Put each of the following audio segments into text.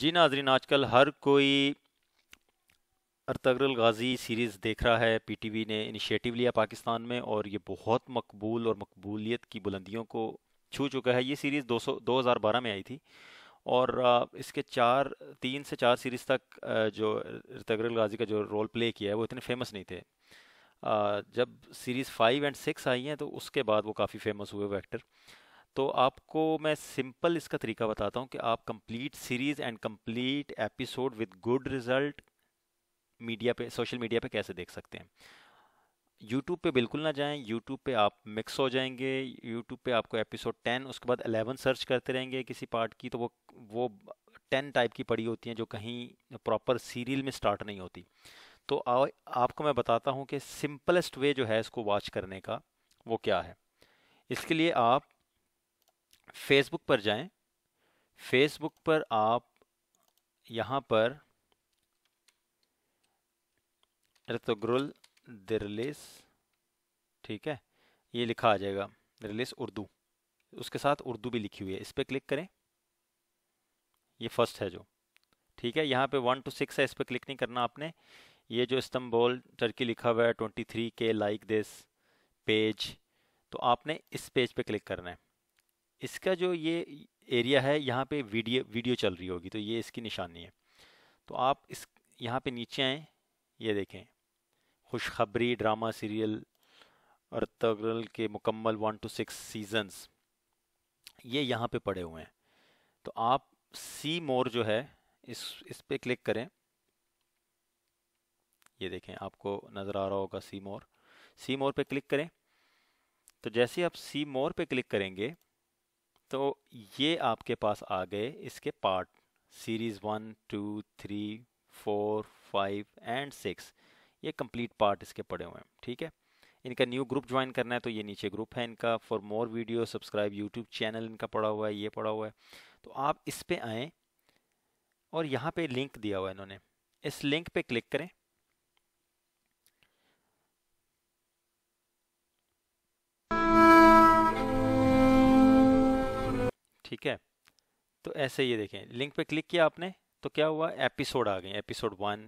जी नाजरीन आजकल हर कोई अरतगरल गाजी सीरीज़ देख रहा है पीटीवी ने इनिशिएटिव लिया पाकिस्तान में और ये बहुत मकबूल और मकबूलियत की बुलंदियों को छू चुका है ये सीरीज़ 200 2012 में आई थी और इसके चार तीन से चार सीरीज़ तक जो अरतगरल गाजी का जो रोल प्ले किया है वो इतने फेमस नहीं थे जब सीरीज़ फाइव एंड सिक्स आई हैं तो उसके बाद वो काफ़ी फेमस हुए वो एक्टर तो आपको मैं सिंपल इसका तरीका बताता हूँ कि आप complete series and complete episode with good result media पे सोशल मीडिया पे कैसे देख सकते हैं यूट्यूब पे बिल्कुल ना जाएं यूट्यूब पे आप मिक्स हो जाएंगे यूट्यूब पे आपको एपिसोड टेन उसके बाद अलेवन सर्च करते रहेंगे किसी पार्ट की तो वो वो टेन टाइप की पड़ी होती हैं जो कहीं प्रॉपर सीरियल में स्टार्ट नहीं होती तो आ, आपको मैं बताता हूँ कि सिंपलेस्ट वे जो है इसको वॉच करने का वो क्या है इसके लिए आप फेसबुक पर जाएं फेसबुक पर आप यहाँ पर रतुग्रुल दरलिस ठीक है ये लिखा आ जाएगा दरलिस उर्दू उसके साथ उर्दू भी लिखी हुई है इस पर क्लिक करें ये फर्स्ट है जो ठीक है यहाँ पे वन टू सिक्स है इस पर क्लिक नहीं करना आपने ये जो इस्तंबोल टर्की लिखा हुआ है ट्वेंटी थ्री के लाइक दिस पेज तो आपने इस पेज पे क्लिक करना है इसका जो ये एरिया है यहाँ पे वीडियो वीडियो चल रही होगी तो ये इसकी निशानी है तो आप इस यहाँ पे नीचे आएँ ये देखें खुशखबरी ड्रामा सीरियल और तगरल के मुकम्मल वन टू सिक्स सीजन्स ये यहाँ पे पड़े हुए हैं तो आप सी मोर जो है इस इस पर क्लिक करें ये देखें आपको नज़र आ रहा होगा सी मोर सी मोर पे क्लिक करें तो जैसे आप सी मोर पे क्लिक करेंगे तो ये आपके पास आ गए इसके part series one two three four five and six ये कंप्लीट पार्ट इसके पड़े हुए हैं ठीक है इनका न्यू ग्रुप ज्वाइन करना है तो ये नीचे ग्रुप है इनका for more video subscribe YouTube channel इनका पड़ा हुआ है ये पड़ा हुआ है तो आप इस पर आएँ और यहाँ पे लिंक दिया हुआ है इन्होंने इस लिंक पे क्लिक करें ठीक है तो ऐसे ये देखें लिंक पे क्लिक किया आपने तो क्या हुआ एपिसोड आ गए episode one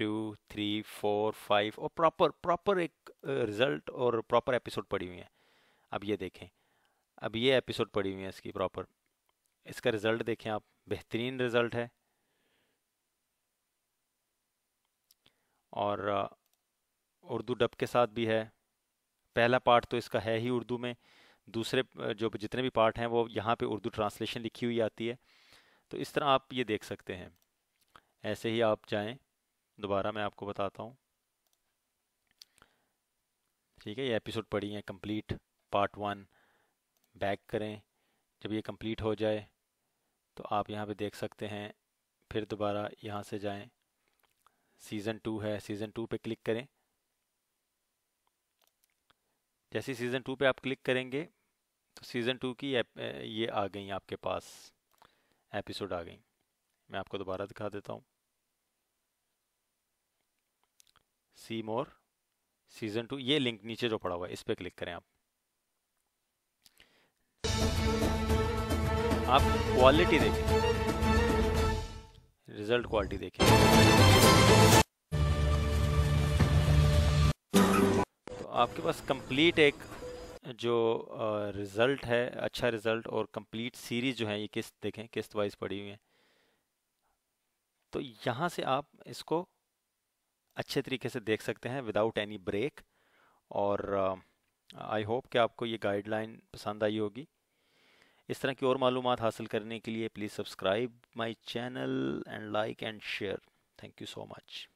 two three four five और प्रॉपर प्रॉपर एक रिजल्ट और प्रॉपर एपिसोड पड़ी हुई है अब ये देखें अब ये एपिसोड पड़ी हुई है इसकी प्रॉपर इसका रिजल्ट देखें आप बेहतरीन रिजल्ट है और उर्दू डब के साथ भी है पहला पार्ट तो इसका है ही उर्दू में दूसरे जो जितने भी पार्ट हैं वो यहाँ पे उर्दू ट्रांसलेशन लिखी हुई आती है तो इस तरह आप ये देख सकते हैं ऐसे ही आप जाएं दोबारा मैं आपको बताता हूँ ठीक है ये एपिसोड पड़ी है कंप्लीट पार्ट वन बैक करें जब ये कंप्लीट हो जाए तो आप यहाँ पे देख सकते हैं फिर दोबारा यहाँ से जाएं सीज़न टू है सीज़न टू पे क्लिक करें जैसे सीज़न टू पे आप क्लिक करेंगे तो सीज़न टू की ये आ गई आपके पास एपिसोड आ गई मैं आपको दोबारा दिखा देता हूँ सी मोर सीज़न टू ये लिंक नीचे जो पड़ा हुआ है इस पर क्लिक करें आप आप क्वालिटी देखें रिजल्ट क्वालिटी देखें तो आपके पास कंप्लीट एक जो रिज़ल्ट है अच्छा रिज़ल्ट और कंप्लीट सीरीज़ जो है ये किस्त देखें किस्त वाइज पड़ी हुई है तो यहाँ से आप इसको अच्छे तरीके से देख सकते हैं विदाउट एनी ब्रेक और आई होप कि आपको ये गाइडलाइन पसंद आई होगी इस तरह की और मालूम हासिल करने के लिए please subscribe my channel and like and share thank you so much